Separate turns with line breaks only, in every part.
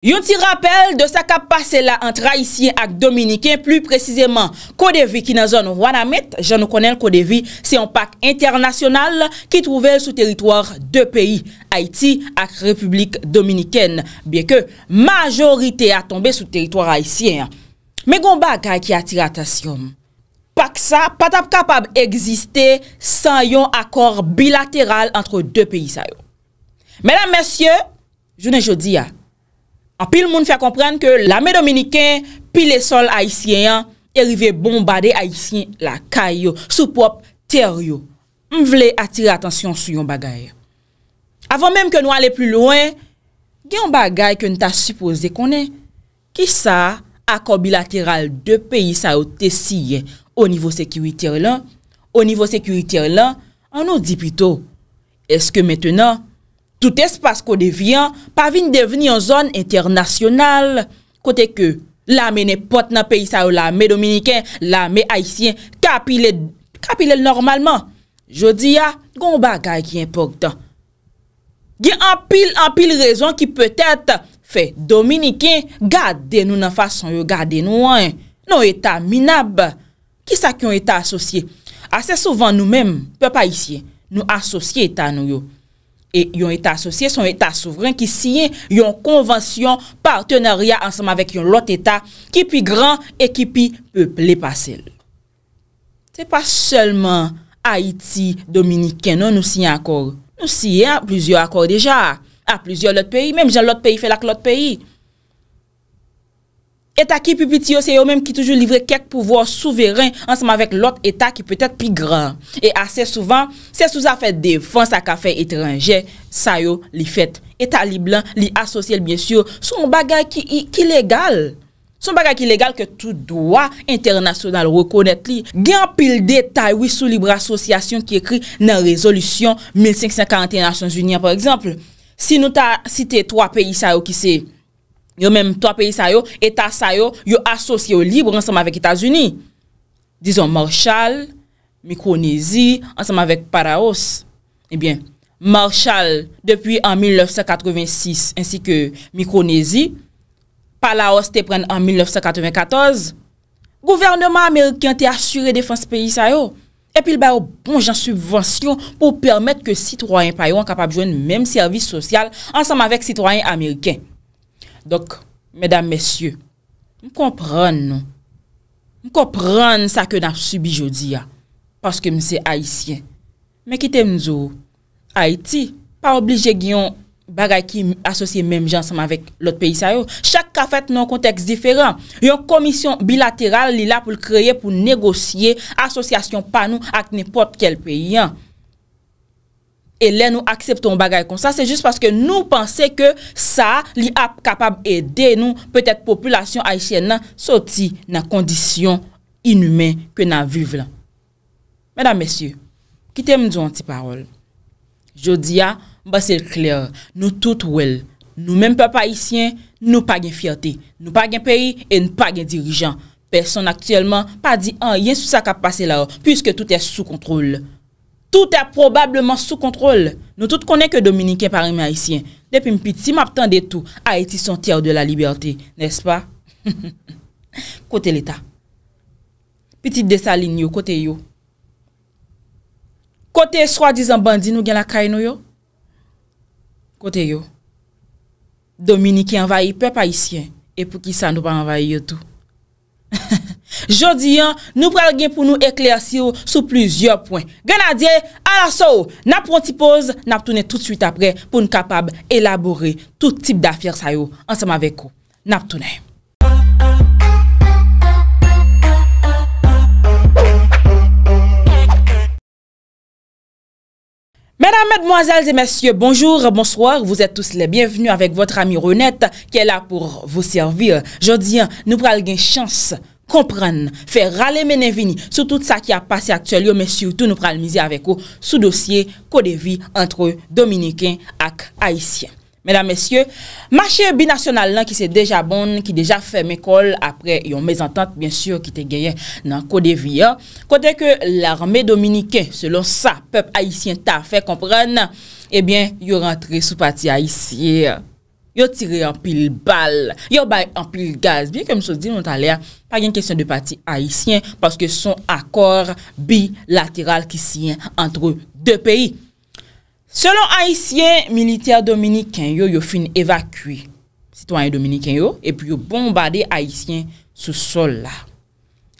Yon ti rappel de sa kap pase la antre Haitien ak Dominikien, plu precizeman, Kodevi ki nan zon Wanamit, jan nou konen Kodevi, se yon pak internasyonal ki trouvel sou teritwar de peyi, Haiti ak Republik Dominikien, bie ke majorite a tombe sou teritwar Haitien. Me gomba ak ay ki ati ratasyon. Pak sa, pat ap kapab egziste san yon akor bilateral antre de peyi sa yo. Menam, mesye, jounen jodi ak, An pil moun fè a komprende ke la mè Dominiken, pil le sol Haitien, erive bombade Haitien la kay yo, sou pop ter yo. M vle atire atensyon sou yon bagay. Avan mèm ke nou ale plus loin, gen yon bagay ke n ta suppose konen, ki sa akor bilateral de peyi sa o tesiye o nivou sekiriter lan, o nivou sekiriter lan, an nou di pito, eske metenan, Tout espas kou devyan, pa vin deveni an zon internasyonal. Kote ke, lame ne pot nan peyi sa ou lame dominiken, lame haisyen, kapile l normalman. Jodi ya, goun bagay ki enpok tan. Gen an pil, an pil rezon ki peutet fe dominiken, gade nou nan fason yo, gade nou an. Nou etan minab, ki sa ki yon etan asosye. Ase souvan nou men, pe pa isye, nou asosye etan nou yo. E yon etat asosye, son etat souveren ki siye yon konvansyon partenerya ansama vek yon lot etat ki pi gran e ki pi pe ple pasel. Se pa selman Haiti-Dominikè non nou siye akor. Nou siye a plizyo akor deja, a plizyo lot peyi, menm jen lot peyi fe lak lot peyi. Eta ki pipiti yo se yo menm ki toujou livre kek pouvo souveren anseman vek lot eta ki petet pi gran. E ase souvan, se souza fè defans a ka fè etrengè, sa yo li fèt. Eta li blan, li asosye li bensyou, son bagay ki ilegal. Son bagay ki ilegal ke tou doa internasyonal rekounet li. Gen pil detay wisou libra asosyasyon ki ekri nan rezolusyon 1541 Nasyons Union. Par eksemple, si nou ta site 3 peyi sa yo ki se... Yo menm toa peyi sayo, etas sayo, yo asosye yo libre ansem avèk Etasuni. Dizon Marshall, Micronesi, ansem avèk Paraos. Ebyen, eh Marshall, depi an 1986, ansi ke Micronesi, Paraos te pren an 1994, gouvernement Ameriken te asyre defans peyi sayo. E pi l ba yo bonjan subvensyon pou permèt ke sitroyen payon kapap jwen mèm servis sosyal ansem avèk sitroyen Ameriken. Dok, medam mesye, m kompran nou, m kompran sa ke nan subi jodi ya, paske m se Haitien. M ekite m zo Haiti, pa oblije gen yon bagay ki asosye menm jansama vek lot peyi sa yo. Chak ka fet nou konteks diferan, yon komisyon bilateral li la pou l kreye pou negosye asosyasyon panou ak nipot kel peyi an. E lè nou aksepton bagay kon sa, se jist paske nou panse ke sa li ap kapab ede nou petèk populasyon ayisyen nan soti nan kondisyon inoumen ke nan vive lan. Mèdam mesye, kite mdou an ti parol. Jodi ya, mba sel kler, nou tout wèl. Nou mèm pe pa aisyen, nou pa gen fiyate. Nou pa gen peyi, e nou pa gen dirijan. Person aktuellement pa di an yen sou sa kap pase la ou, pyske tout es sou kontrol. Tout a probableman sou kontrol. Nou tout konen ke Dominikè pari maïsien. Depi mpiti, si m ap tende tout, a eti son tè ou de la libyate, nèspa? Kote l'Etat. Piti de sa lin yo, kote yo. Kote e swa dizan bandi nou gen la kain nou yo? Kote yo. Dominikè envaye pep maïsien, epou ki sa nou pa envaye yo tout. Kote yo. Jodi an, nou pral gen pou nou ekler si yo sou plizye poin. Gwena diye, ala sou, nap pronti poz, nap tounen tout suite apre pou nou kapab elabore tout tip da fers ayo. Ansem avek ou, nap tounen. Mèdam, mèdmoazèlzè, mèsyè, bonjou, bonsoir, vous êtes tous les bienvenus avec votre ami Ronette qui est là pour vous servir. Jodi an, nou pral gen chanses. komprennen, fè rale menen vini sou tout sa ki a pase aktuel yo men syoutou nou pralmize avek ou sou dosye Kodevi antre Dominiken ak Haitien. Menan mensyou, machè binasyonal lan ki se deja bon, ki deja fè mekol apre yon mezantante bien syou ki te geyen nan Kodevi. Kote ke l'armè Dominiken, selon sa, pep Haitien ta fè komprennen, ebyen eh yon rentre sou pati Haitien. Yo tire anpil bal, yo bay anpil gaz. Bien kem sou di moun taler, pa gen kesyon de pati Haitien paske son akor bilateral ki siyen antre de peyi. Selon Haitien, militer Dominiken yo yo fin evakui. Sitwanyen Dominiken yo, epi yo bombade Haitien sou sol la.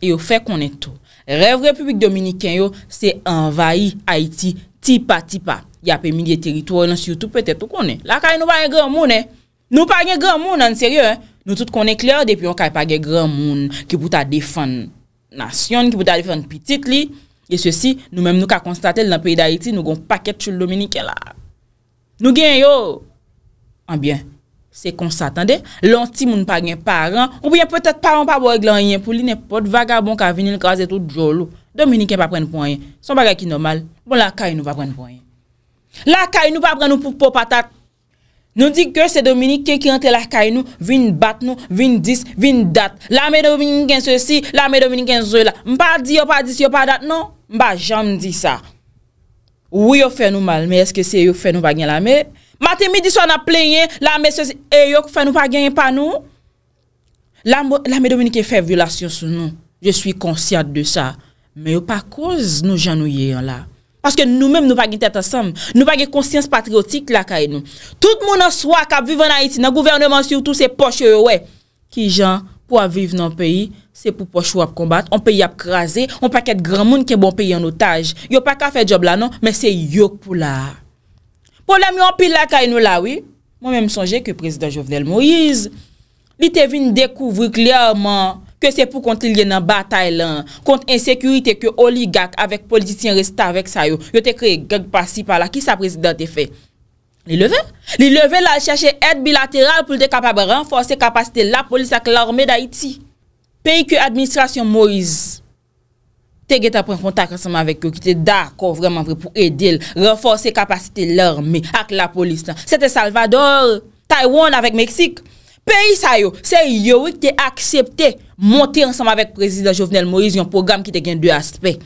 Yo fe konen tou. Rev Republik Dominiken yo, se envahi Haiti tipa tipa. Ya pe miliye teritwoy nan syoutou, petep pou konen. La kaye nou baye gen mounen. Nou pa gen gran moun an seryo, nou tout konen kler depi yon ka yon pa gen gran moun ki bouta defan nasyon, ki bouta defan pitit li. E se si, nou menm nou ka konstate l nan peyi da iti nou gon paket chou l Dominike la. Nou gen yo, an bien, se konstatande, lansi moun pa gen paran, ou bien petet paran pa boye glan yon pou li nepot vagabon ka vinil kaze tout jolo. Dominike pa pren pon yon, son bagay ki normal, bon la ka yon nou pa pren pon yon. La ka yon nou pa pren nou pou pot patat. Nou di ke se Dominike ki ante lakay nou, vin bat nou, vin dis, vin dat. La me Dominike gen se si, la me Dominike gen zo la. Mpa di yo pa dis, yo pa dat nou, mpa jan di sa. Ou yo fè nou mal, me eske se yo fè nou pa gen la me. Mate mi dis wana plenye, la me se si, yo fè nou pa gen pa nou. La me Dominike fè violasyon sou nou. Je sou konsyat de sa. Me yo pa kouz nou jan nou yeyon la. Paske nou mèm nou pa gen tet asam, nou pa gen konsyans patriotik la ka en nou. Tout moun an swa kap vive nan Haiti, nan gouvernement surtout, se poche yo we. Ki jan pou ap vive nan peyi, se pou poche yo ap kombat, an peyi ap krasi, an pa ket gran moun ki bon peyi an otaj. Yo pa ka fe job la nou, men se yok pou la. Polem yo an pi la ka en nou la we, mwen mèm sonje ke prezident Jovenel Moïse, li te vi n dekouvri kliarman Ke se pou konti liye nan ba Taylan, konti insekurite ke oligak avek politiyen resta avek sa yo. Yo te kreye, genk pa si pala, ki sa prezident te fe? Li leve? Li leve la chache et bilateral pou te kapab renforse kapasite la polis ak la orme da iti. Pei ke administrasyon Moise. Te ge ta pren kontak resama avek yo ki te dakor vreman vre pou edel renforse kapasite la orme ak la polis. Se te Salvador, Taiwan avek Meksik. Peyi sa yo, se yo wik te aksepte monte ansanm avèk prezident Jovenel Moïse yon program ki te gen dwe aspe.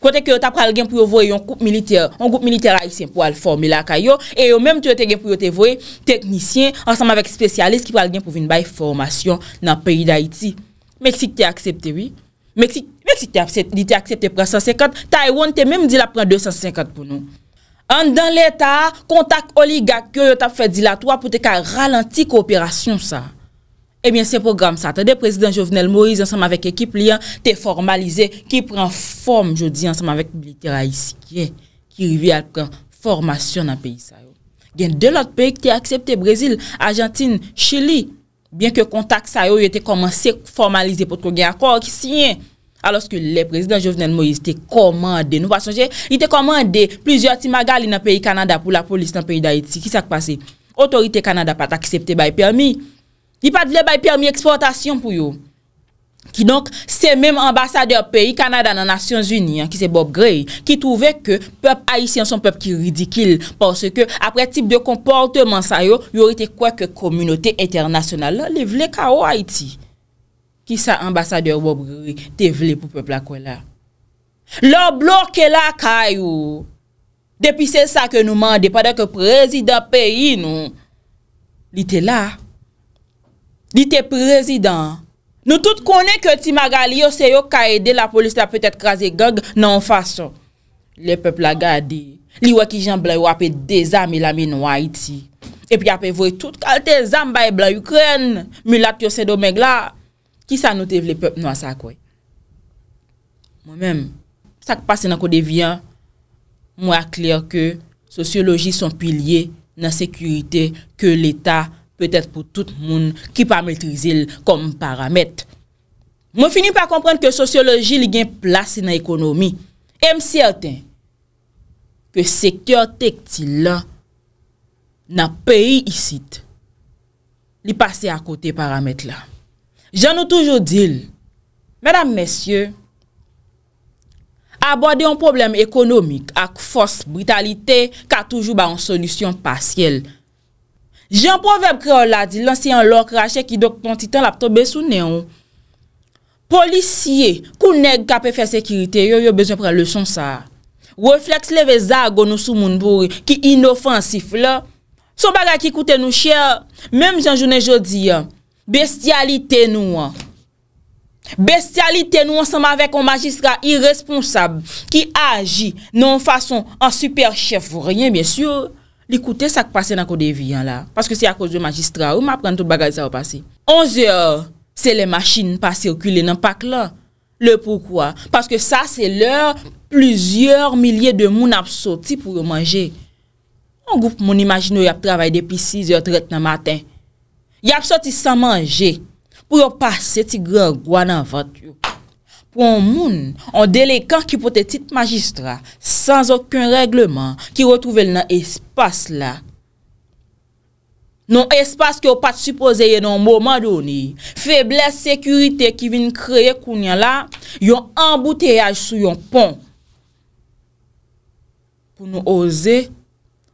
Kote ki yo ta pral gen pou yo vwe yon koup militer, yon koup militer a yisèm pou al formi la kayo, e yo menm te gen pou yo te vwe teknisyen ansanm avèk spesyalist ki pral gen pou vin baye formasyon nan peyi d'Haïti. Mèk si te aksepte wik? Mèk si te aksepte pran 150? Ta yon te menm di la pran 250 pou nou. An dan l'Etat, kontak oligak yo yo tap fè dilatwa pou te ka ralenti ko operasyon sa. Ebyen eh se program sa, te de prezident Jovenel Moïse ansem avèk ekip li an, te formalize, ki pren form jodi ansem avèk blitera isikye, ki rivye apren formasyon nan peyi sa yo. Gen de lot peyi ki te aksepte Brezil, Argentine, Chili, byen ke kontak sa yo yo te komanse formalize pou te kon gen akor ki sinye. aloske le prezident Jovenel Moïse te komande. Nou pasonje, ite komande plusieurs timagali nan peyi Kanada pou la polis nan peyi d'Haïti. Ki sak pase? Otorite Kanada pat aksepte bayi permis. I pat vle bayi permis eksportasyon pou yo. Ki donk, se mèm ambasadeur peyi Kanada nan Nasyons Uni, ki se Bob Gray, ki touve ke pep Haitien son pep ki ridikil parce ke apre tip de komportement sa yo, yo rete kwek ke komunote internasyonal. Le vle ka ou Haïti? Ki sa ambasadeur wop gri, te vle pou pepla kwen la. Le bloke la kayou. Depi se sa ke nou mande, padak prezident peyi nou. Li te la. Li te prezident. Nou tout konen ke ti magali yo se yo ka ede la polis la petet krasi gag nan fason. Le pepla gade. Li wakijan bla yo apet de zami la mi nou a iti. Epi apet vwe tout kalte zambay bla Ukren. Milat yo se do meg la. Ki sa nou te vle pep nou asakwe? Mwen men, sak pase nan kode vyan, mwen akler ke socioloji son pilye nan sekurite ke l'Etat, petèt pou tout moun ki pa mètri zil kom paramèt. Mwen fini pa kompren ke socioloji li gen plase nan ekonomi, mwen akler ke sektor tek ti la nan peyi isit li pase akote paramèt la. Jan nou toujou dil, Mèdam mèsyè, abode yon problem ekonomik ak fòs britalite ka toujou ba an solisyon pasyèl. Jan proverb kre oladi lansi an lòk rachè ki dok pon titan lap tobe sou neyon. Polisye, kounèk ka pe fè sekirite, yo yo bezon pre le son sa. Reflex leve za a gon nou sou moun bouri, ki inofensif la. Sou baga ki koute nou chè, mèm jan jounè jodi ya, Bestialite nou an. Bestialite nou an, seman vek an magistra irresponsab, ki aji nan fason an superchef. Rien, bensyo, li koute sak pase nan kode vi an la. Paske se a kouze magistra, ou ma pran tout bagaj sa wapase. Onzeor, se le maschine pa sirkule nan pak la. Le poukwa? Paske sa se lor, plizyor milye de moun ap soti pou yo manje. An goup moun imagino yap travay depi six yo tret nan matin. Y apso ti san manje pou yo pase ti gran gwa nan vant yo. Pou yon moun, yon delekan ki pote tit magistra, san aucun regleman ki wotouve l nan espase la. Non espase ki yo pati suppose yon mouman doni, feble sekurite ki vin kreye kounyan la, yon emboute yaj sou yon pon. Pou nou oze...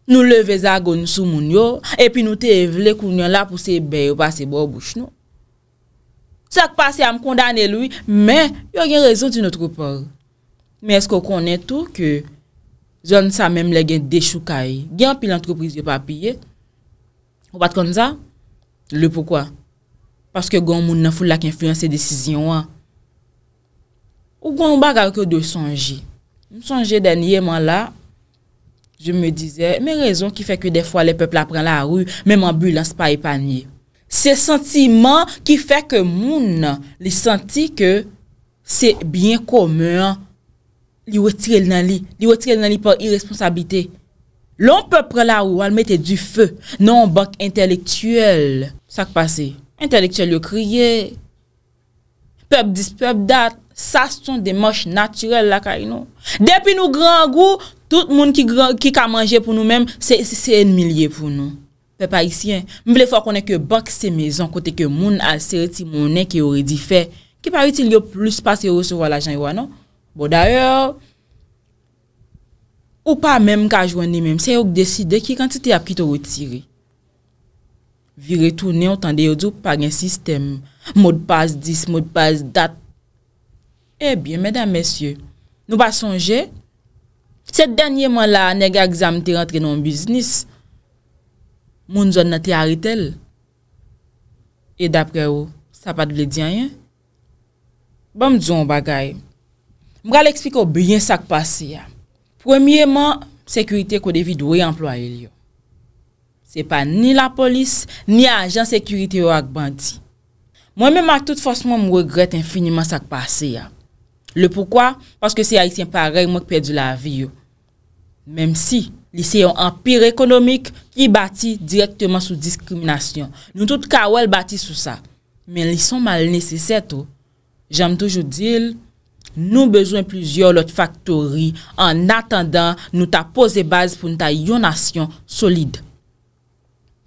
Nou leve za goun sou moun yo, epi nou te evle koun yon la pou se beyo pase bo bouch nou. Sak pase am kondane lou, men, yon gen rezon ti nou tro por. Men esko konen tou ke, zon sa menm le gen deshou kaye, gen pi l'antroprizi yo pa piye. Ou bat kon za? Le pou kwa? Paske goun moun nan foul la ki enfuyan se desisyon wan. Ou goun mba garko de sonji. M sonji denye man la, Je me dizè, mè rezon ki fè kè de fwa le pèp la pren la rou, mè m'ambulans pa e panye. Se senti man ki fè kè moun nan, li senti kè se byen kòmè an, li wè tirel nan li, li wè tirel nan li pò irresponsabite. Lon pèp pren la rou, al mette du fè, nan on bak intelektuel. Sak pase, intelektuel yo kriye, pèp dis, pèp dat, sa son de mòche naturel la kaj nou. Depi nou gran gou, Tout moun ki ka manje pou nou menm, se en milye pou nou. Pe pa isi, mi ble fwa konen ke bok se mezon kote ke moun aserti mounen ki ori di fe. Ki pa witi li yo plus pase yo souwa la jan yo anon. Bo da yo, ou pa menm ka jwenni menm, se yonk deside ki kantite api to wotire. Vire toune, otande yo dup pa gen sistem. Moun pas dis, moun pas dat. Ebyen, eh mèdame, mèsyo, nou ba sonje... Se denye man la, nega egzam te rentre non biznis, moun zon nati a ritel. E dapre ou, sa pa dvle diyan yon? Bwam diyon bagay, mga l'ekspliko byen sa kpase ya. Premiyeman, sekurite kodevi dwey employe liyo. Se pa ni la polis, ni a ajan sekurite yo ak banti. Mwen men ma tout fosman mwegret infiniman sa kpase ya. Le poukwa? Paske se a yon paray mwen kperdi la vi yo. Mem si li se yon empire ekonomik ki bati direktyman sou diskriminasyon. Nou tout kawel bati sou sa. Men li son mal nese set ou. Jame toujou dil, nou bezoun plizyon lot faktori. An atendan nou ta pose baz pou nou ta yonasyon solide.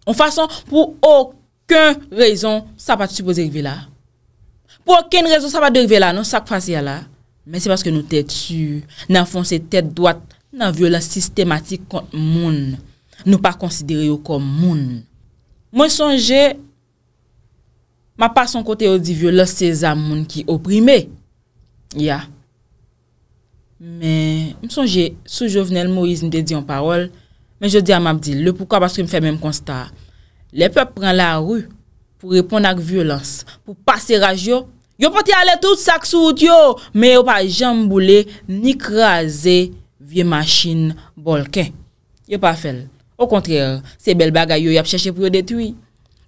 Ou fason pou okyn rezon sa pa tupo zirive la. Pou okyn rezon sa pa zirive la, nou sa kwa zirive la. Men se baske nou tèd su, nan fon se tèd doat. Nan viole sistematik kont moun, nou pa konsidere yo kon moun. Mwen sonje, ma pa son kote yo di viole seza moun ki oprime. Ya. Men, mwen sonje, sou jovenel Moise nou de di yon parol, men yo di amabdi, le pouka baske mwen fèmèm konsta. Le pep pren la ru pou repon ak viole, pou pase raje yo. Yo pote ale tout sak sou yo, men yo pa jamboule, ni kreaze yo. yon machin bolken. Yo pa fel. Ou kontrèl, se bel bagay yo yap chèche pou yo detwi.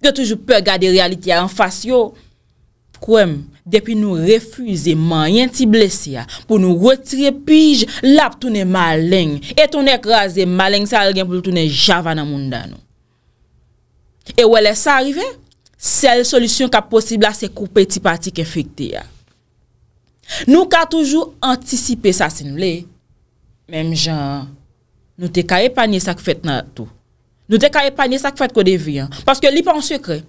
Yo toujou pe gade realiti yon fas yo. Pwèm, depi nou refuze man yon ti blesya pou nou wètre pij lap toune malen et toune ekraze malen sa algen pou toune javan nan moun dan nou. E wèle sa arrive, sel solisyon ka posibla se koupe ti patik efekte ya. Nou ka toujou antisipe sa sin mleye. Mem jan, nou te ka e panye sak fèt nan tou. Nou te ka e panye sak fèt kodeviyan. Paske li pa an sekre.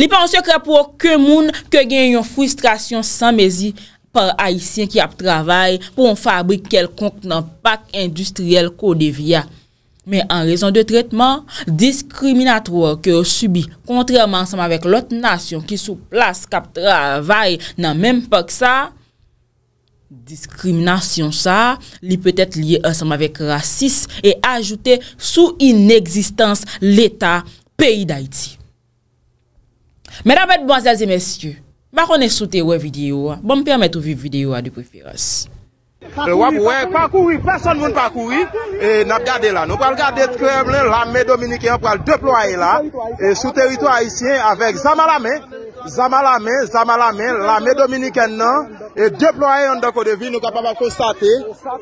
Li pa an sekre pou ke moun ke gen yon frustrasyon san mezi par haisyen ki ap travay pou an fabrik kelkonk nan pak industriel kodeviyan. Men an rezon de tretman, diskriminatou ke ou subi kontreman saman vek lot nasyon ki sou plas kap travay nan menm pa ksa diskriminasyon sa, li peut-et liye ansam avek rasis e ajoute sou ineksistans l'Etat, peyi d'Haïti. Mèdapèd boazèzè mèsyè, bakonè soute wè videyo, bom pèrmèt ouvi videyo a di preféres.
Wè wè, pakoui, fèson moun pakoui e nap gade la, nou pal gade l'Ame dominikè an pal deploye la e soute rito haïtien avèk zama l'Ame, zama l'Ame zama l'Ame, l'Ame dominikè nan E Deploye yon da kodevi, nou kapap ap konstate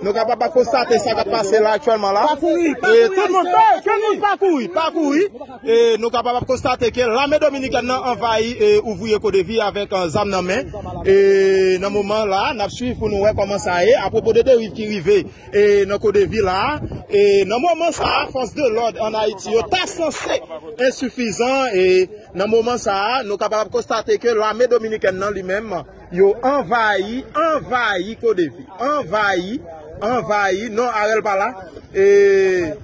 Nou kapap ap konstate sa va pase la aktuelman la Pakoui, e pakoui, pakoui e Nou kapap ap konstate ke rame dominiken nan envayi Ou vouye kodevi avèk an zam nan men Nan mouman la, nap suiv pou nou wèk koman sa e A propos de de wiv ki wivè, nan kodevi la Nan mouman sa, fons de lòd an haitiyo Ta sensè insoufizan Nan mouman sa, nou kapap ap konstate ke rame dominiken nan li mèm Yo envayi, envayi kodevi, envayi, envayi, non avel bala, e,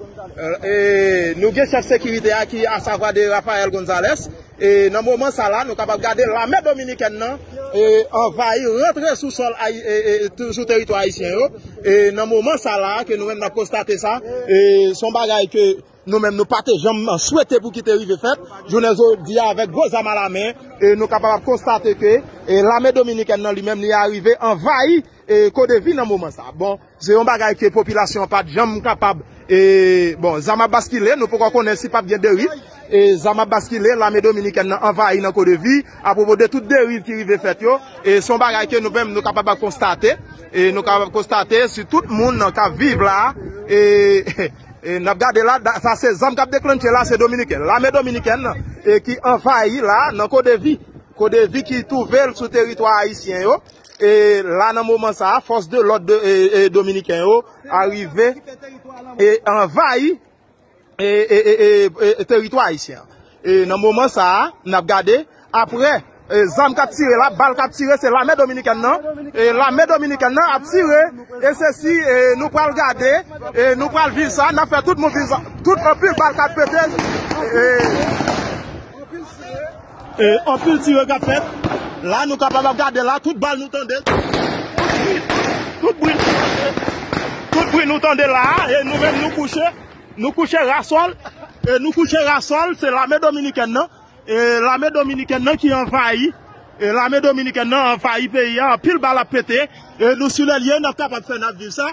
e, nou gen chef sekiride aki a savoi de Rafael Gonzales, e, nan mouman sa la nou kabab gade rame dominiken nan, envayi, rentre sou sol, sou terito a isen yo, nan mouman sa la, ke nou men na postate sa, son bagay ke... Nou mèm nou patè jèm souwète pou ki te rive fèt. Jounè zò di ya avèk go zama la mè. E nou kapabab konstate ke... E la mè Dominiken nan li mèm ni a arrivé... Anvayi e kode vi nan mouman sa. Bon, zè yon bagay ke popilasyon pat... Jèm mou kapab... E bon, zama baskile... Nou pokan konen si pap gen de rive. E zama baskile, la mè Dominiken nan anvayi nan kode vi... A poubo de tout de rive ki rive fèt yo. E son bagay ke nou mèm nou kapabab konstate... E nou kapabab konstate... Si tout moun nan kap vive la... E... E, nap gade la, sa se Zamgab de Klemche la se Dominiken, la me Dominiken e, ki anvayi la nan kodevi, kodevi ki touvel sou teritwa Haitien yo. E, la nan mouman sa, fos de lot Dominiken yo, arrive, anvayi teritwa Haitien. Nan mouman sa, nap gade, apre... E Zan ka ptire la, bal ka ptire, se la me dominiken nan E la me dominiken nan a ptire E se si e nou pral gade, e nou pral vizan, nan fe tout mou vizan Tout opil bal ka ptire Opil ptire, opil ptire, la nou kapal ap gade la, tout bal nou tende Tout bril, tout bril nou tende la, nou ven nou kouche Nou kouche rassol, nou kouche rassol, se la me dominiken nan E la me Dominiken nan ki an fayi, e la me Dominiken nan an fayi peyi an pil bal apete, nou sou le liye e nan kap ap fè nan viv sa,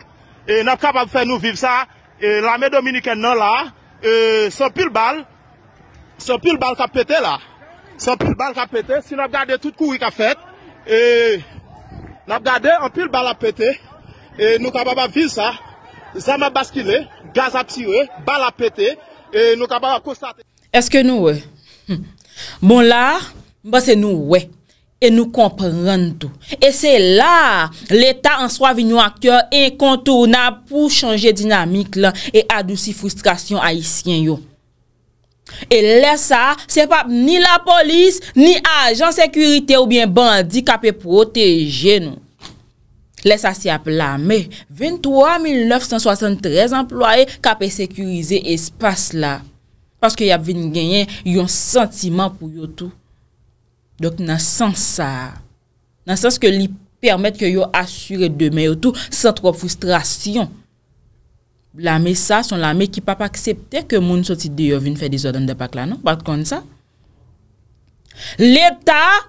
nan kap ap fè nou viv sa, la me Dominiken nan la, son pil bal, son pil bal kap apete la, son pil bal kap apete, si nan ap gade tout kou wik ap fèt, nan ap gade an pil bal apete, nou kap ap ap viv sa, zanman baskile, gaz ap siwe, bal ap apete,
nou kap ap ap kostate. Eske nou we? Bon la, mba se nou we, e nou kompren tou. E se la, l'Etat an swa vinyo ak kyo, e kontourna pou chanje dinamik lan, e adousi frustrasyon a isyen yo. E lesa, se pa ni la polis, ni ajan sekurite ou bien bandi ka pe proteje nou. Lesa si ap la, me, 23.973 employe ka pe sekurize espas la. Sonske y ap veni genyen yon sentiman pou yotou. Dok nan sens sa. Nan sens ke li permette ke yon asyre deme yotou. Sonske y ap veni genyen yon sentiman pou yotou. Sonske y ap veni genyen yon sentiman pou yotou. La me sa son la me ki pa pa aksepte ke moun soti de non? yon veni fè disodan de pak la nan. Pat kon sa. L'Etat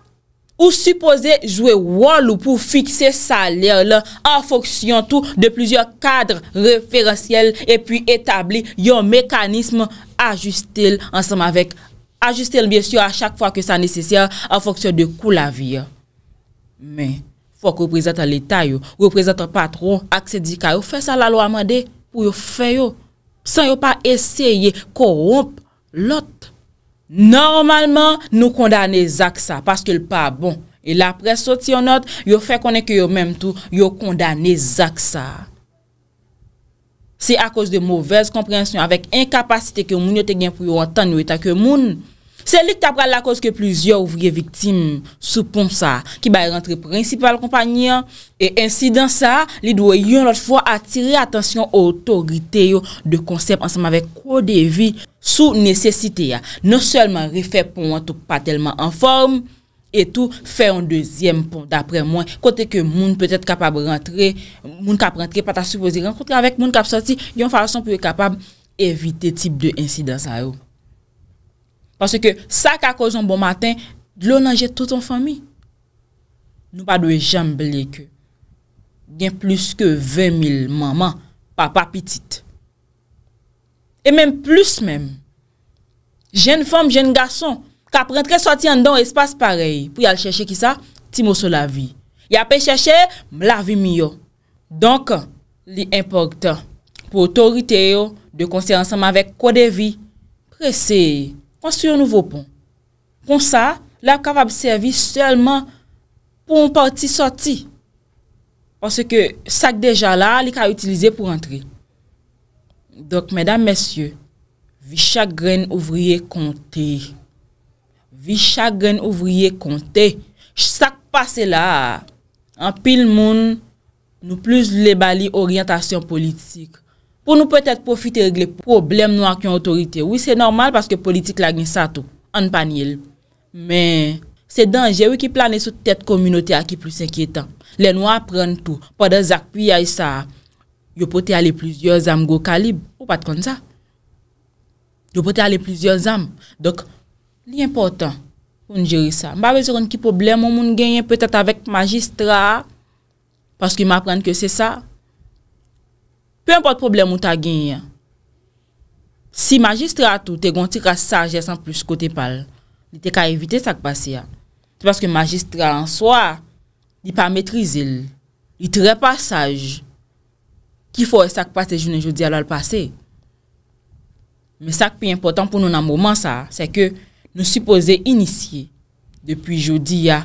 ou suppose jwe walou pou fikse saler lan. En foksyon tou de plizye kadre referasyel. E puis etabli yon mekanisme saler. ajuste l ansam avek, ajuste l byesyo a chak fwa ke sa nesesya an foksyon de kou la viya. Men, fwa k reprezentan l etay yo, reprezentan patron ak sedika yo, fè sa la lo amande pou yo fè yo, san yo pa esye koromp lot. Normalman nou kondane zak sa, paske l pa bon, e la pres soti yo not, yo fè konen ke yo menm tou, yo kondane zak sa. Se akos de mouvez komprensyon avek enkapasite ke moun yo te gen pou yo atan nou etak ke moun, se li tapra lakos ke plouzyor ouvriye viktim sou pon sa ki bay rentre prinsipal kompanyan, e ensi dans sa, li dwe yon lot fwa atire atensyon ou otorite yo de konsep ansama vek kodevi sou nesesite ya. Non selman refep pou an tou pa telman anform, etou fè yon dezyem pon d'apre mwen. Kote ke moun peut ete kapab rentre, moun kap rentre pata soupozi renkontre avèk, moun kap soti, yon fason pou e kapab evite tip de insidans a yo. Pase ke sa ka koz yon bon maten, lò nan jè tout yon fami. Nou pa dwe jamb lè ke, gen plus ke 20.000 maman, papa pitit. E men plus men, jen fom, jen gason, la prentre soti an don espas parey, pou yal cheshe ki sa, ti mou so la vi. Yal pe cheshe, m la vi mi yo. Donk, li importan, pou otorite yo, de konser ansama vek kwa de vi, presi, konsri yon nouvo pon. Pon sa, la kapab servi selman, pou yon parti soti. Ponsi ke sak deja la, li ka utilize pou rentri. Donk, medan mesye, vi chak gren ouvriye konti. Vi chak gen ouvriye kontè. Chak pase la. An pil moun. Nou plus le bali orientasyon politik. Po nou petè profite regle problem nou ak yon otorite. Ou se normal paske politik la gen sa tou. An panye l. Men. Se denje wè ki plane sou tet komunote a ki plus enkyetan. Le nou apren tou. Po de zak pi a yon sa. Yo pote ale plusieurs am go kalib. Ou pat kon sa. Yo pote ale plusieurs am. Dok. Li important pou nou jiri sa? Mba vezoroun ki problem moun moun genyen petat avèk magistra paske mè aprenn ke se sa? Pe mpòt problem moun ta genyen. Si magistra tou te gonti kwa saje san plus kote pal, te ka evite sakpasi ya. Te paske magistra an soa di pa metrizil. Li tre pa saj ki fò e sakpasi jounen joudi alòl pase. Me sakpe important pou nou nan mouman sa se ke nou suppose inisye depi jodi ya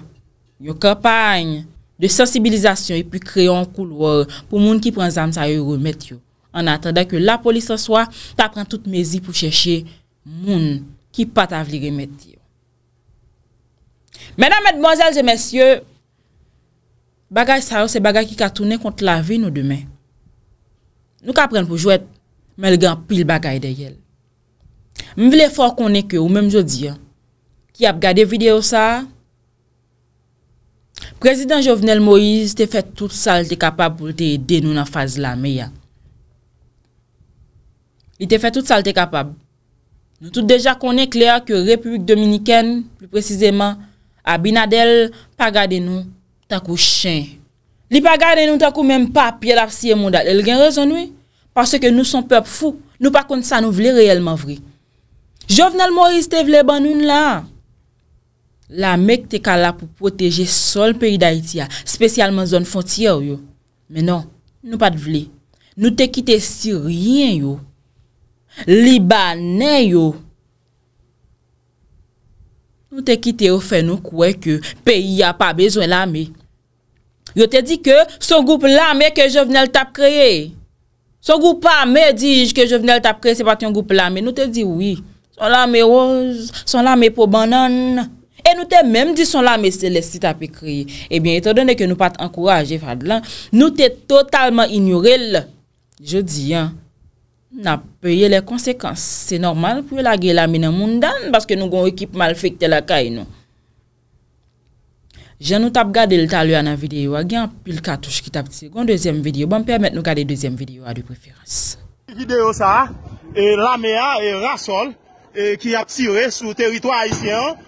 yo kampagne de sensibilizasyon epi kreyon kou louor pou moun ki pren zanm sa yo remet yo an atenda ke la polis se swa ta pren tout mezi pou cheshe moun ki pat avli remet yo. Menan met bonzel je mesye bagay sa yo se bagay ki katounen kont la ve nou demen. Nou ka pren pou jwet men gen pil bagay de yel. Mwen vile fwa konen ke ou men jodi ya ki ap gade videyo sa. Prezident Jovenel Moïse te fè tout sa l te kapab pou te eden nou nan faz la me ya. Li te fè tout sa l te kapab. Nou tout deja konen kler ke Republik Dominikèn, plus prezisèman, Abinadel pa gade nou takou chen. Li pa gade nou takou menm pa pi el ap siye mou dal. El gen rezon nou, parce ke nou son pep fou. Nou pa kont sa nou vle reyelman vre. Jovenel Moïse te vle ban nou nou la. La mek te ka la pou proteje sol peyi d'Haïtia, spesyalman zon fontyè yo. Menon, nou pa d'vle. Nou te kite Syrien yo. Libanè yo. Nou te kite ou fe nou kwe ke peyi ya pa bezwen la me. Yo te di ke son goup la me ke je vene l tap kreye. Son goup la me di j ke je vene l tap kreye se pati yon goup la me. Nou te di oui. Son la me roz, son la me pou banan nan. E nou te menm di son eh la mesel esti tap ekri. Ebyen, eto dende ke nou pat ankouraje fad lan, nou te totalman ignore l. Je di, nap peye le konsekans. Se normal pou la ge la menen moun dan, baske nou gon ekip mal fekte la kay nou. Je nou tap gade l talwe an an videyo. A gen, pil katouche ki tap tsegon. Dezem videyo, ban permet nou gade dezem videyo. A de preferans.
Videyo sa, la mea e rasol ki ap sire sou teritwa aisyen an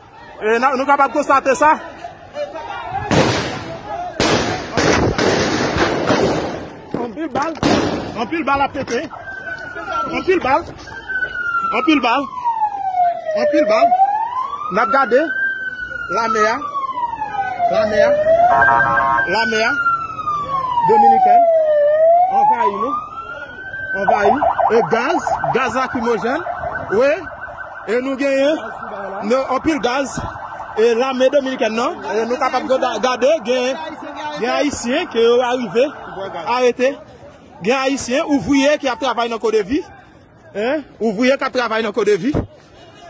Eh, nou kapat konstante sa? Anpil bal, anpil bal apete Anpil bal, anpil bal Anpil bal, nap gade La mea, la mea La mea, dominiken Anvayi nou, anvayi E gaz, gaz akumogen Ou e? E nou genyen anpil gaz E rame 2015 nan E nou kapab gade genyen Genyen aisyen ke ou arive Aete Genyen aisyen ou vweye ki a travay nan kodevi Ou vweye ki a travay nan kodevi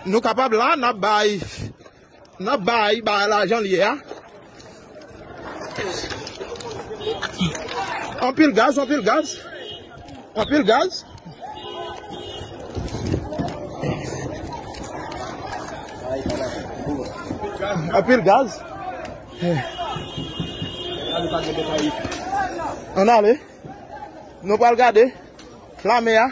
Nou kapab lan Nan bay Nan bay ba la jan liye Anpil gaz Anpil gaz Anpil gaz apil gaz an ale nou pa l gade la me a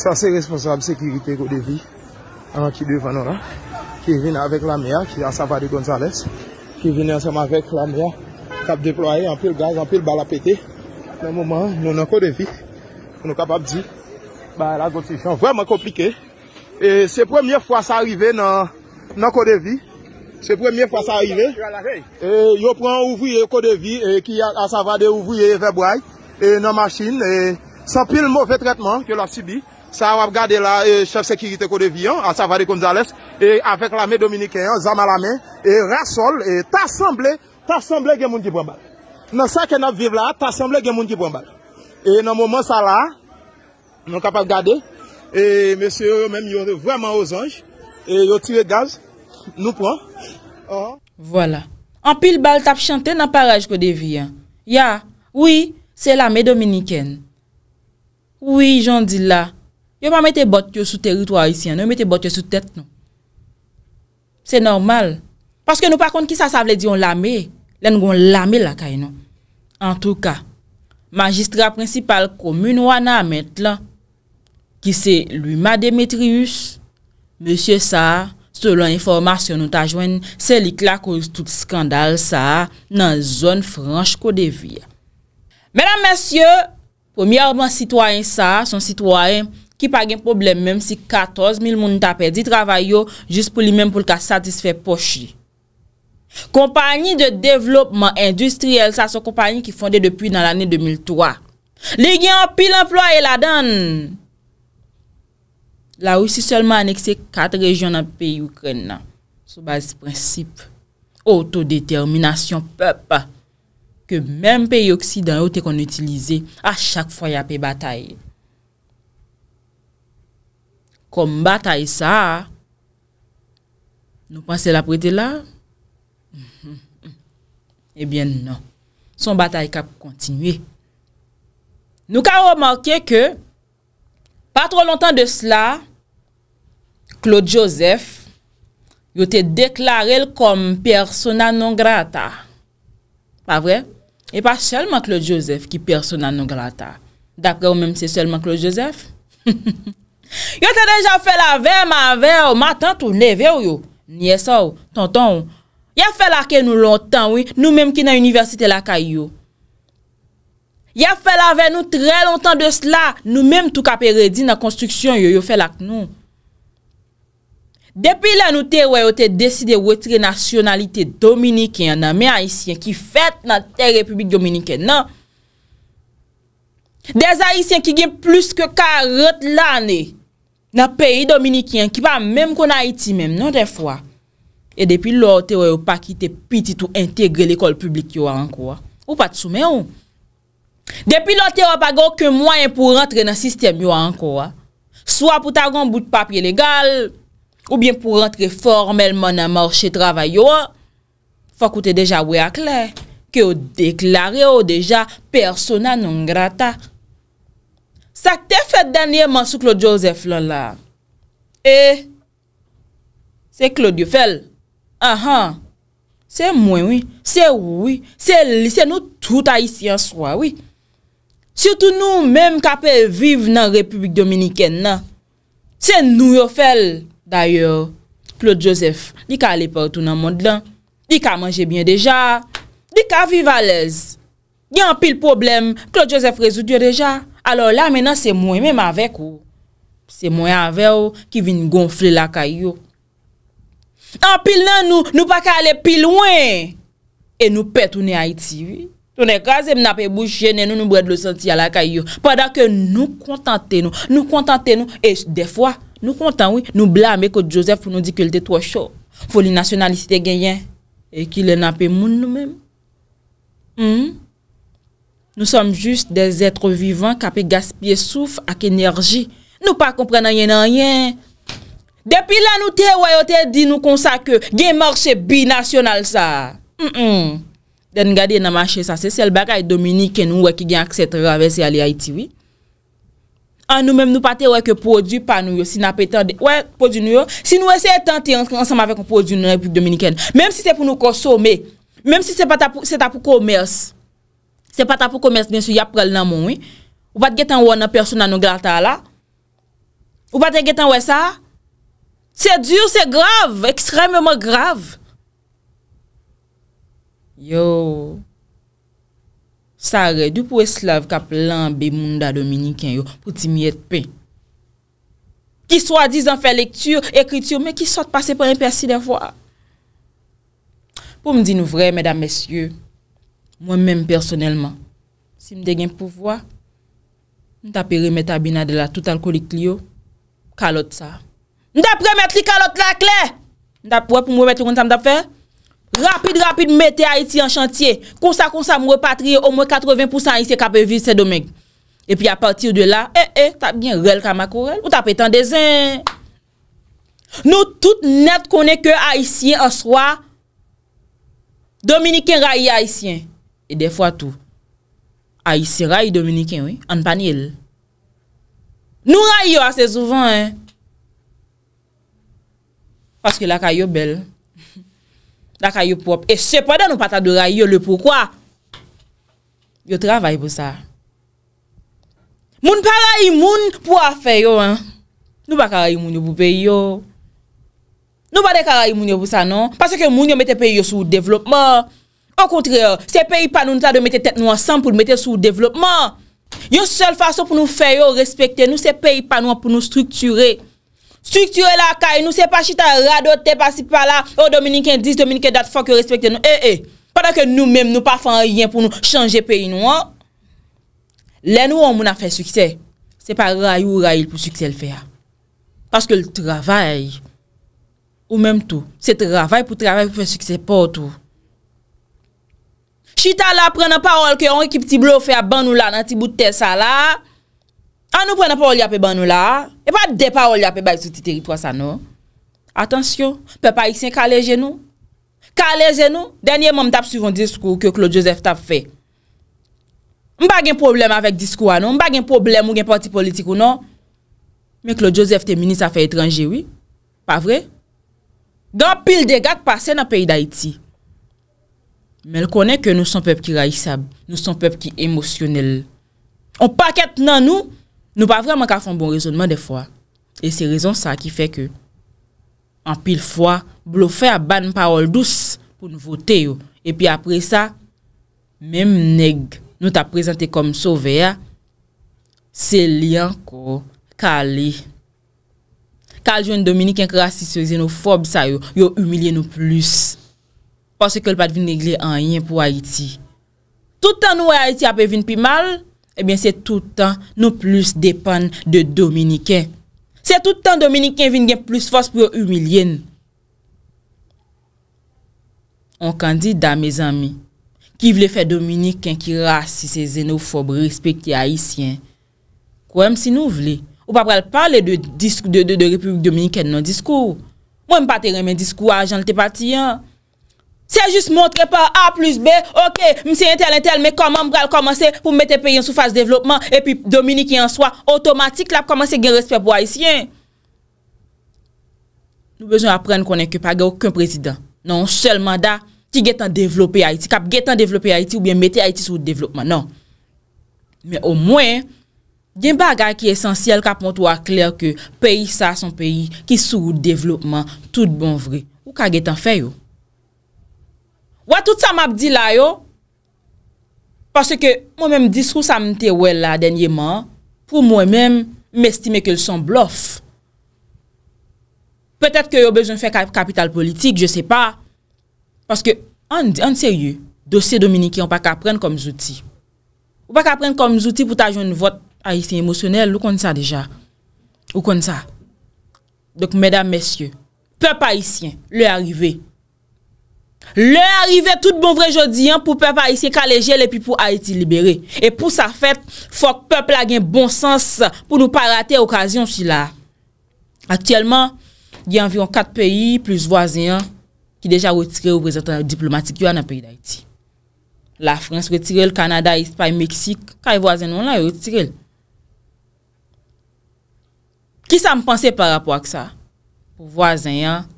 sa se responsable sekirite kou de vi ki vina avek la me a ki vina sa vade gonzalez ki vina sa m avek la me a ap deploye, anpil gaz, anpil bal apete. Nan mouman, nou nan kodevi, nou kapap di, ba la gotifan vwèman komplike. E, se premiè fwa sa arrive nan kodevi, se premiè fwa sa arrive, e, yo pran ouvye kodevi, e, ki asavade ouvye vebrai, nan masin, sanpil mouve tretman ke la sibi, sa ap gade la chef sekirite kodevi, asavade kondzales, avek la men dominiken, zama la men, rassol, tasemble, T'asemble gen moun ki pwembal. Nan sa ken ap viv la, t'asemble gen moun ki pwembal. E nan moun monsa la, moun kapap gade, e mese yo
men yon vweman ozange, e yon tire gaz, nou pwem. Oh. Voilà. Anpil bal tap chante nan paraj kodevi. Ya, oui, se lame dominiken. Oui, jondila. Yo mwen mette bot yo sou teritwa isi, yo mette bot yo sou tet nou. Se normal. Paske nou pa kont ki sa sa vle diyon lame. Lè nou gon lame lakay nou. An tou ka, magistra principal komune wana amet lan, ki se lui ma Demetrius, Monsie sa, selon informasyon nou ta jwen, se lik la kon tout skandal sa nan zon franche kodevi. Menan monsie, pomi arman sitwoyen sa, son sitwoyen, ki pagen problem menm si 14 mil moun tapè di travay yo, jist pou li menm pou lka satisfè pochi. kompanyi de devlopman industriel sa son kompanyi ki fonde depi nan l ane 2003 le gyan pi l employe la dan la ou si solman anekse 4 rejyon nan pe yu kren nan sou basi prinsip otodeterminasyon pep ke menm pe yu oksidan yote kon n'utilize a chak fwa ya pe batay kon batay sa nou panse la prete la Ebyen eh nan, son batay ka pou kontinuye. Nou ka remorke ke, pa tro lontan de sla, Claude Joseph, yo te deklarel kom persona non grata. Pa vre? E pa selman Claude Joseph ki persona non grata. Dapre ou menm se selman Claude Joseph? Yo te deja fe la ve, ma ve, yo matan tou ne ve ou oh, yo? Nye sa ou, ton ton ou? Ya fel akè nou lontan wè, nou mèm ki nan universite lakay yo. Ya fel avè nou tre lontan de slà, nou mèm tou kapè redi nan konstruksyon yo, yo fel ak nou. Depi lè nou te wè, yo te deside wè tre nasyonalite dominikèn nan men haisyen ki fèt nan te republik dominikèn nan. Dez haisyen ki gen plus ke karot lanè nan peyi dominikèn ki pa mèm kon Haiti mèm nan defwa. E depi lò, te wè yo pa ki te piti tout integre l'ekol publik yo an kwa. Ou pa t'soumen yo. Depi lò, te wè pa gò ke mwoyen pou rentre nan sistem yo an kwa. Swa pou ta gò mbou t'papye legal, ou bien pou rentre formelman nan morshe travay yo an, fò koute deja wè ak lè, ke yo deklare yo deja persona non grata. Sa te fè danye man sou Claude Joseph lò la. E, se Claude yò fèl, Ahan, se mwen wè, se wè, se lise nou tout a yisi an swa wè. Soutou nou mèm kapè vive nan Republik Dominikèn nan. Se nou yo fèl, d'ayò, Claude Joseph, di ka le portou nan mond lan, di ka manje byen deja, di ka vive alez. Di an pil problem, Claude Joseph rezou diyo deja. Alors la menan se mwen mèm avek ou, se mwen avek ou ki vin gonfle la kayo. An pil nan nou, nou pa ka ale pil ouen. E nou pet oune Haiti, oui. Tounen kaze mnape bouj jene nou nou bred lo senti ala kayo. Padakè nou kontante nou, nou kontante nou. E defwa, nou kontan, oui, nou blame kote Joseph ou nou di ke lte to chou. Fou li nasyonaliste genyen. E ki lè nape moun nou menm. Hmm? Nou som jist de zetre vivan kape gaspye souf ak enerji. Nou pa kompre nan yen nan yen. Hmm? Depi la nou te, wè yo te di nou konsa ke gen morsè binasyonal sa. M-m-m. Den gade nan manche sa se sel bagay Dominiken ou wè ki gen akse trave se alè Haiti wè. An nou mèm nou patè wè ke produ panou yo. Si nou wè se etan te ansam avè kon produ nan Republik Dominiken. Mèm si se pou nou konsome. Mèm si se patè pou komers. Se patè pou komers den sou yap pral nan moun wè. Ou patè getan wè nan person nan nou glata la. Ou patè getan wè sa. Se dure, se grave, ekstremement grave. Yo, sare, di pou eslav ka plan be moun da Dominikin yo, pou ti mi et pe. Ki swa dizan fe lektur, ekritur, me ki sot pase pre impersi de vwa. Po m di nou vre, mèda mèsyo, mwen mèm personelman, si m degen pou vwa, m tapere mèta bina de la tout alkolik li yo, kalot sa. Sa, Ndap pre met li kalot la kle. Ndap pre pou mwen met li kon tam dap fe. Rapide, rapide, mette Haitien en chantier. Kousa, kousa, mwen repatriye. O mwen 80% Haitien kape vise se domen. E pi a partir de la, e, eh, e, eh, tap gen rel kamakou, ou tap etan dezen. Nou tout net konen ke Haitien an swa Dominikien rayi Haitien. E defwa tou. Haitien rayi Dominikien, oui. An panil. Nou rayi yo ase souvan, hein. Paske lakay yo bel, lakay yo prop, e sepwadan ou pata do ray yo le poukwa, yo travay pou sa. Moun para yi moun pou a feyo, nou ba kara yi moun yo pou peyo, nou ba de kara yi moun yo pou sa non, paske moun yo mette peyo sou devlopman, an kontreor, se peyi pa nou ta de mette tet nou ansan pou de mette sou devlopman. Yon sel faso pou nou feyo, respekte nou se peyi pa nou an pou nou strukture, Structure la kay nou se pa chita rado te pasip pala ou dominiken diz dominiken dat fok yo respekte nou. E, e, padan ke nou menm nou pa fan riyen pou nou chanje peyi nou an. Len ou an mou na fè sukse, se pa ray ou rayil pou sukse l fè ya. Paske l travay ou menm tou, se travay pou travay pou fè sukse pou tou. Chita la pren an parol ke yon ekip ti blo fè ya ban nou la nan ti bout tè sa la. An nou prenen pa ou li apè ban nou la, e pa depa ou li apè bay sou ti teritwa sa nou. Atensyon, pe pa yisè yon kaleje nou. Kaleje nou, denye mom tap suivon diskou ke Claude Joseph tap fe. M bagen problem avèk diskou an nou, m bagen problem ou gen parti politik ou nou, men Claude Joseph te mini sa fe etranje oui. Pa vre? Don pil de gak pase nan peyi da iti. Mel konen ke nou son pep ki rayisab, nou son pep ki emosyonel. On paket nan nou, Nou pa vreman ka fon bon rezonman de fwa. E se rezon sa ki fe ke an pil fwa, blofe a ban parol dous pou nou vote yo. E pi apre sa, mem neg nou ta prezante kom so ve ya, se li an ko, kalé. Kal joun Dominique en krasi sezeno fob sa yo, yo umilye nou plus. Pase ke l pa vin negle an yin pou Haiti. Tout an nou a Haiti a pe vin pi mal, nou, ebyen se tout an nou plus depan de Dominiken. Se tout an Dominiken vin gen plus fos pou yo humilyen. On kan di da me zami, ki vle fe Dominiken ki rasi se xenofobe respekti haisyen. Kwa m si nou vle? Ou pa pral pale de republik Dominiken nou diskou? Mwen pati remen diskou a jan lte pati an. Se jist montre pa A plus B, ok, mse entel entel, me koman mbral komanse pou mbete peyi an soufase devlopman e pi Dominique yon swa otomatik la pou komanse gen respet pou Aisyen. Nou bezon apren konen ke pa ge ou kwen prezident. Non, sel manda ki getan devloppe Aiti. Kap getan devloppe Aiti ou bien mette Aiti sou devlopman, non. Men o mwen, gen bagay ki esensyel kap mwen tou akler ke peyi sa son peyi ki sou devlopman tout bon vre. Ou ka getan feyo? Ou a tout sa map di la yo? Pase ke mwen mèm disrou sa mèm te wè la denye man, pou mwen mèm mèstime ke l son blof. Pète ke yo bezon fè kapital politik, je se pa. Pase ke an seriou, dosye Dominiki an pa ka pren kòm zouti. Ou pa ka pren kòm zouti pou tajoun vòt haïsien emosyonel, lò kon sa deja. Lò kon sa. Dok mèdam mèsyo, pèp haïsien lè arrivé Le arrive tout bon vre jodi an pou pep a isye kal e jel epi pou Haiti libere. E pou sa fèt, fok pep la gen bon sens pou nou pa rate okasyon sou la. Aktiyelman, gen environ 4 peyi plus vwazen an ki deja wotire ou brezotan diplomatik yo an an peyi d'Haiti. La Frans wotire l, Kanada ispa y Meksik, ka y vwazen an la wotire l. Ki sa mpense parapwa ksa? Ou vwazen an,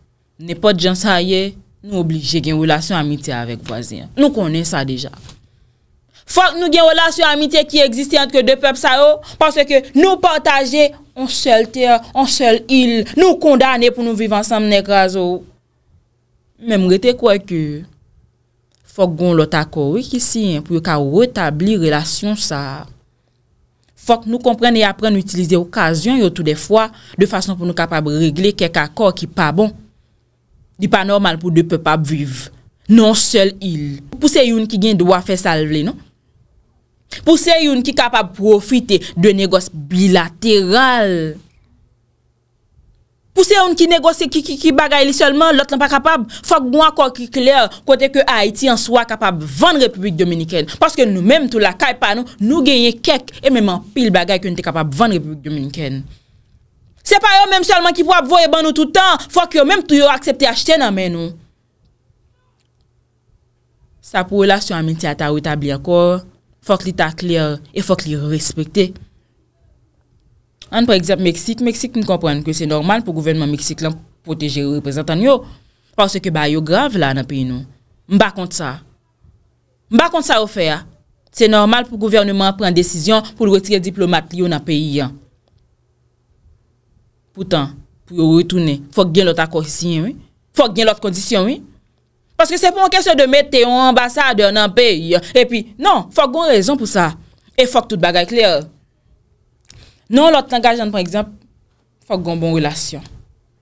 nepo djan sa yey. Nou oblige gen relasyon amitye avek vwazien. Nou konen sa deja. Fok nou gen relasyon amitye ki existi antke de pep sa yo, panse ke nou portaje, on sel ter, on sel il, nou kondane pou nou vive ansam nek razo. Men mwete kwe ke, fok goun lot akorik isi, pou yo ka retabli relasyon sa. Fok nou kompren e apren nou itilize okasyon yo tout de fwa, de fason pou nou kapab regle kek akor ki pa bon. Di pa normal pou de pep ap vive. Non sel il. Pou se yon ki gen do afe salvele, non? Pou se yon ki kapap profite de negos bilateral. Pou se yon ki negose ki bagay li solman, lot lan pa kapap, fok mwen akor ki kler kote ke Haiti an swa kapap vande Republik Dominikene. Paske nou menm tou la kay pa nou, nou genye kek e menman pil bagay ki an te kapap vande Republik Dominikene. Se pa bon yo menm solman ki pou ap voye ban nou toutan, fòk yo menm tou yo aksepte a chten nan men nou. Sa pou relasyon aminti a ta wetabli akor, fòk li ta kler e fòk li respekti. An prekzap Meksik, Meksik ni komprenn ke se normal pou gouvernement Meksik lan poteje reprezentan yo, porsè ke bay yo grav la nan peyi nou. Mba kont sa. Mba kont sa ou fè ya. Se normal pou gouvernement pren desisyon pou lwetire diplomat li yo nan peyi ya. Poutan, non, pou non, yo retounen, fòk gen lòt akorsiyon, fòk gen lòt kondisyon. Pòske se pou mwen kesyon de mette yon ambasade, yon anpe, yon. E pi, non, fòk gen rezon pou sa. E fòk tout bagay kler. Non, lòt langajan, pòn eksemp, fòk gen bon relasyon.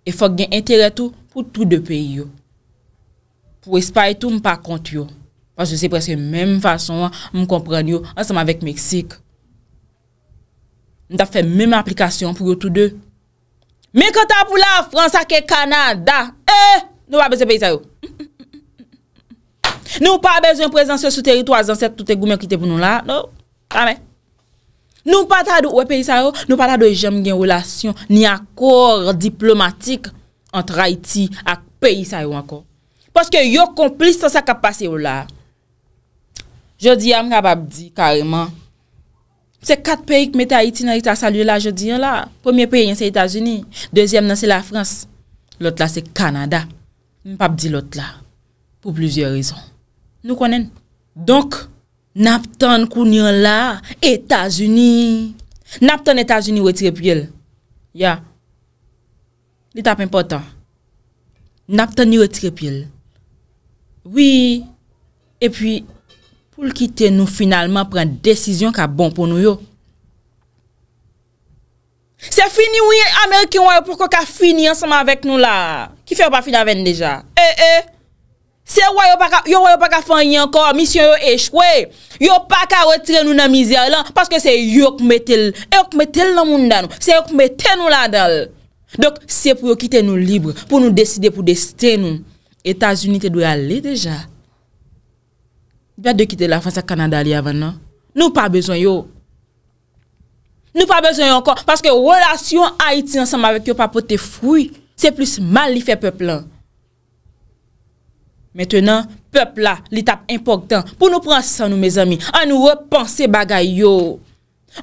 E fòk gen entere tout pou tout de peyi yo. Pou espaye tout mwen pa kont yo. Pòske se preske men fason mwen kompran yo ansanman vek Meksik. Mwen ta fè men aplikasyon pou yo tout de yo. Mi kata pou la Fransa ke Kanada, e, nou pa beze peyi sa yo. Nou pa beze un prezansyon sou teritou azanset toute goumen ki te pou nou la, nou. Ame. Nou pa ta do, we peyi sa yo, nou pa ta do e jem gen oulasyon ni akor diplomatik antra Haiti ak peyi sa yo anko. Poske yo konplis sa sa kapase yo la. Jodi am nababdi kareman. Se kat peyi k me ta iti nan ita salyo la, je di yon la. Premier peyi yon se Etasuni. Dezyem nan se la Frans. Lot la se Kanada. M pa pdi lot la. Po blizyo rezon. Nou konen. Donk, nap ton koun yon la, Etasuni. Nap ton Etasuni wet repyol. Ya. Li tap impotant. Nap ton yon wet repyol. Oui. E pwi, Kite nou finalman pren desisyon ka bon pou nou yo Se fini wye Amerike wye Pou koka fini ansama vek nou la Ki fe wap fin aven deja e, e, Se wye wap ka fanyen kon Misyon yo echwe Yo wap ka wetre nou nan mizye lan Paske se yo kmetel e Yo kmetel nan moun dan nou Se yo kmetel nou la dal Dok se pou yo kite nou libre Pou nou deside pou deste nou Etasunite dwe ale deja Bek de kite la fansa Kanada li avan nan. Nou pa bezon yo. Nou pa bezon yo ankon. Paske relasyon Haiti ansam avek yo pa pote fwi. Se plus mal li fe pepla. Metenan, pepla li tap impoktan. Pou nou pransi san nou me zami. An nou repansi bagay yo.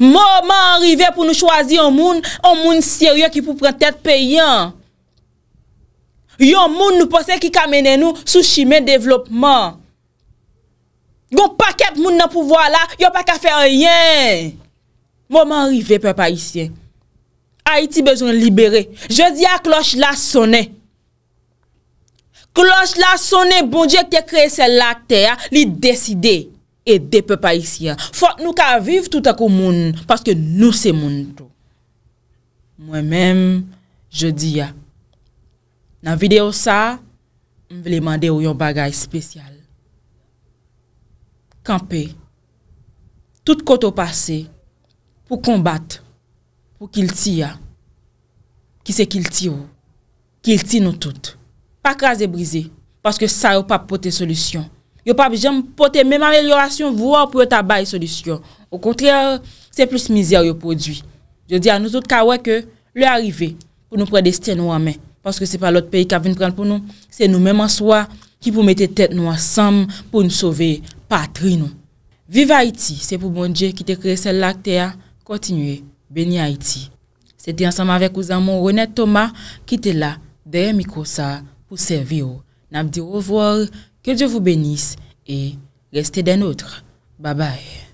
Moman rive pou nou chwazi yon moun. Yon moun seryo ki pou pran tete peyan. Yon moun nou pwese ki kamene nou sou chimen devlopman. Gon pa kèp moun nan pouvo la, yo pa ka fè riyen. Moun moun rive pe pa isye. Haiti bezoun libere. Je di bon a kloch la sone. Kloch la sone bonje kè kre se la tè ya, li deside e de pe pa isye. Fok nou ka vive tout akou moun, paske nou se moun to. Mwen menm, je di ya. Nan videyo sa, mwen vile mande ou yon bagay spesyal. Kampè, tout koto pase, pou kombat, pou kil ti ya, ki se kil ti ou, kil ti nou tout. Pa kras de brise, paske sa yo pa pote solisyon. Yo pa pote mèm ameliorasyon, vwo pou yo tabay solisyon. Ou kontrè, se plus mizè yo prodwi. Yo di a nouzout ka wè ke, lè arive pou nou predestè nou amè. Paske se pa lot peyi ka vin pran pou nou, se nou mèm answa ki pou mette tèt nou ansam pou nou soveye. patrie nous. Vive Haïti, c'est pour bon Dieu qui te créé celle là terre. Continuez, béni Haïti. C'était ensemble avec vous, mon René Thomas qui était là derrière micro pour servir. N'a dit au revoir, que Dieu vous bénisse et restez des nôtres. Bye bye.